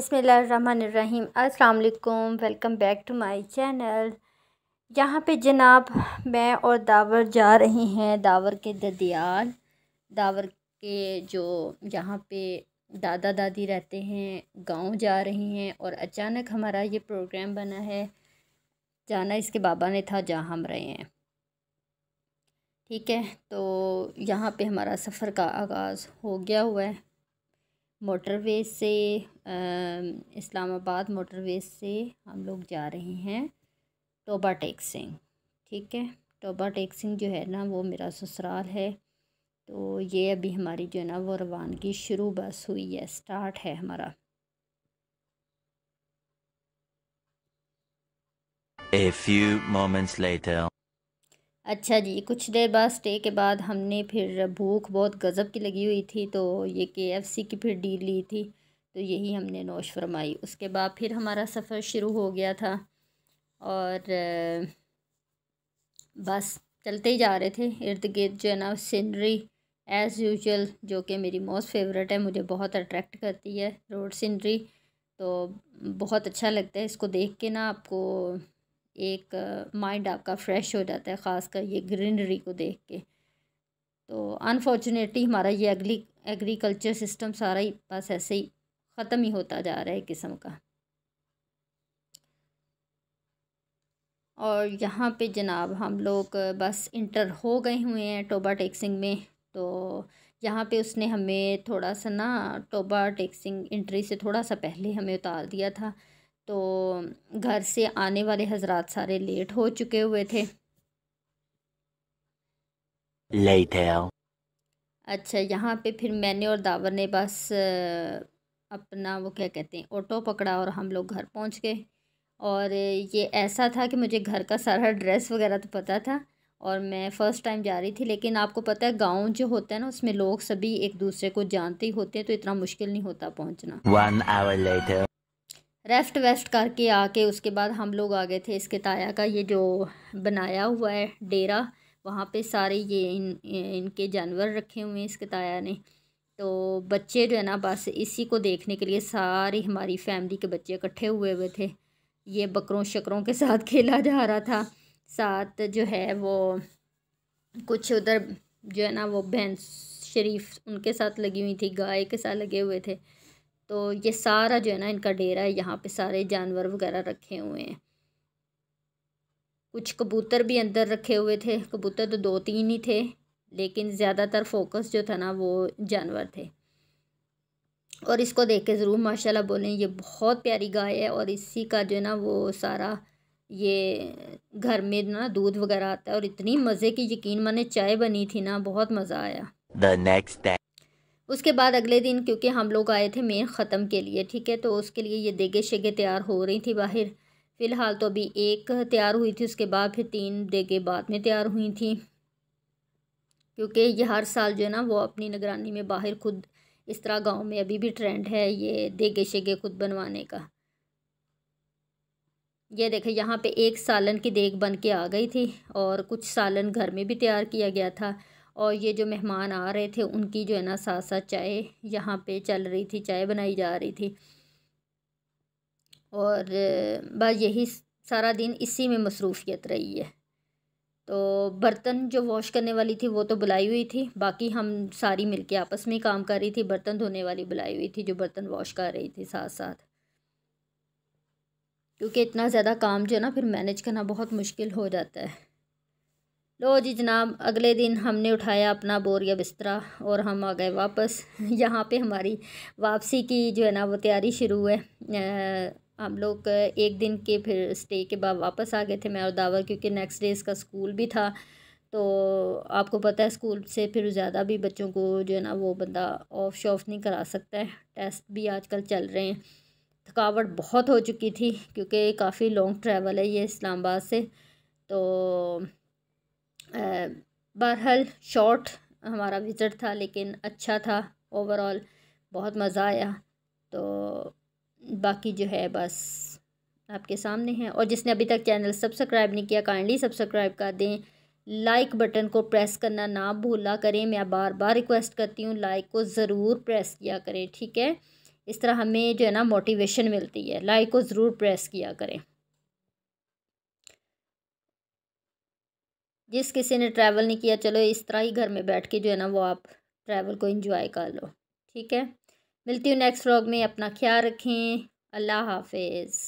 बिसमीम अलकुम welcome back to my channel यहाँ पे जनाब मैं और दावर जा रहे हैं दावर के ददियाल दावर के जो यहाँ पे दादा दादी रहते हैं गांव जा रहे हैं और अचानक हमारा ये प्रोग्राम बना है जाना इसके बाबा ने था जहाँ हम रहे हैं ठीक है तो यहाँ पे हमारा सफ़र का आगाज़ हो गया हुआ है मोटरवे से इस्लामाबाद मोटरवे से हम लोग जा रहे हैं टोबा टैक्सिंग ठीक है टोबा टैक्सिंग जो है ना वो मेरा ससुराल है तो ये अभी हमारी जो है ना वो रवानगी शुरू बस हुई है स्टार्ट है हमारा A few moments later. अच्छा जी कुछ देर बाद स्टे के बाद हमने फिर भूख बहुत गज़ब की लगी हुई थी तो ये के की फिर डील ली थी तो यही हमने नोश फरमाई उसके बाद फिर हमारा सफ़र शुरू हो गया था और बस चलते ही जा रहे थे इर्द गिर्द जो है ना सीनरी एज़ यूजल जो कि मेरी मोस्ट फेवरेट है मुझे बहुत अट्रैक्ट करती है रोड सीनरी तो बहुत अच्छा लगता है इसको देख के ना आपको एक माइंड आपका फ्रेश हो जाता है ख़ासकर ये ग्रीनरी को देख के तो अनफॉर्चुनेटली हमारा ये अगली एग्रीकल्चर सिस्टम सारा ही बस ऐसे ही ख़त्म ही होता जा रहा है किस्म का और यहाँ पे जनाब हम लोग बस इंटर हो गए हुए हैं टोबा टेक्सिंग में तो यहाँ पे उसने हमें थोड़ा सा ना टोबा टेक्सिंग इंट्री से थोड़ा सा पहले हमें उतार दिया था तो घर से आने वाले हजरात सारे लेट हो चुके हुए थे है अच्छा यहाँ पे फिर मैंने और दावर ने बस अपना वो क्या कहते हैं ऑटो पकड़ा और हम लोग घर पहुँच गए और ये ऐसा था कि मुझे घर का सारा ड्रेस वगैरह तो पता था और मैं फ़र्स्ट टाइम जा रही थी लेकिन आपको पता है गांव जो होता है ना उसमें लोग सभी एक दूसरे को जानते ही होते हैं तो इतना मुश्किल नहीं होता पहुँचना रेस्ट वेस्ट करके आके उसके बाद हम लोग आ गए थे इसके ताया का ये जो बनाया हुआ है डेरा वहाँ पे सारे ये इन इनके जानवर रखे हुए हैं इसके ताया ने तो बच्चे जो है ना बस इसी को देखने के लिए सारी हमारी फैमिली के बच्चे इकट्ठे हुए हुए थे ये बकरों शकरों के साथ खेला जा रहा था साथ जो है वो कुछ उधर जो है ना वो भैंस शरीफ उनके साथ लगी हुई थी गाय के साथ लगे हुए थे तो ये सारा जो है ना इनका डेरा है यहाँ पे सारे जानवर वगैरह रखे हुए हैं कुछ कबूतर भी अंदर रखे हुए थे कबूतर तो दो तीन ही थे लेकिन ज़्यादातर फोकस जो था ना वो जानवर थे और इसको देख के ज़रूर माशाल्लाह बोलें ये बहुत प्यारी गाय है और इसी का जो है ना वो सारा ये घर में ना दूध वगैरह आता है और इतनी मज़े की यकीन माने चाय बनी थी ना बहुत मज़ा आया द नेक्स्ट उसके बाद अगले दिन क्योंकि हम लोग आए थे मेन ख़त्म के लिए ठीक है तो उसके लिए ये देगे शेगे तैयार हो रही थी बाहर फ़िलहाल तो अभी एक तैयार हुई थी उसके बाद फिर तीन देगे बाद में तैयार हुई थी क्योंकि ये हर साल जो है ना वो अपनी निगरानी में बाहर खुद इस तरह गांव में अभी भी ट्रेंड है ये देगे शेगे खुद बनवाने का ये देखें यहाँ पे एक सालन की देग बन के आ गई थी और कुछ सालन घर में भी तैयार किया गया था और ये जो मेहमान आ रहे थे उनकी जो है ना साथ साथ चाय यहाँ पे चल रही थी चाय बनाई जा रही थी और बस यही सारा दिन इसी में मसरूफियत रही है तो बर्तन जो वॉश करने वाली थी वो तो बुलाई हुई थी बाकी हम सारी मिलके आपस में काम कर रही थी बर्तन धोने वाली बुलाई हुई थी जो बर्तन वॉश कर रही थी साथ साथ क्योंकि इतना ज़्यादा काम जो है ना फिर मैनेज करना बहुत मुश्किल हो जाता है लो जी जनाब अगले दिन हमने उठाया अपना बोर या बिस्तरा और हम आ गए वापस यहाँ पे हमारी वापसी की जो है ना वो तैयारी शुरू है हम लोग एक दिन के फिर स्टे के बाद वापस आ गए थे मैं और दावा क्योंकि नेक्स्ट डे इसका स्कूल भी था तो आपको पता है स्कूल से फिर ज़्यादा भी बच्चों को जो है ना वो बंदा ऑफ शॉफ नहीं करा सकता है टेस्ट भी आजकल चल रहे हैं थकावट बहुत हो चुकी थी क्योंकि काफ़ी लॉन्ग ट्रैवल है ये इस्लामाबाद से तो बहरहाल शॉर्ट हमारा विज़िट था लेकिन अच्छा था ओवरऑल बहुत मज़ा आया तो बाकी जो है बस आपके सामने है और जिसने अभी तक चैनल सब्सक्राइब नहीं किया काइंडली सब्सक्राइब कर दें लाइक बटन को प्रेस करना ना भूला करें मैं बार बार रिक्वेस्ट करती हूँ लाइक को ज़रूर प्रेस किया करें ठीक है इस तरह हमें जो है ना मोटिवेशन मिलती है लाइक को ज़रूर प्रेस किया करें जिस किसी ने ट्रैवल नहीं किया चलो इस तरह ही घर में बैठ के जो है ना वो आप ट्रैवल को इंजॉय कर लो ठीक है मिलती हूँ नेक्स्ट व्लॉग में अपना ख्याल रखें अल्लाह हाफिज़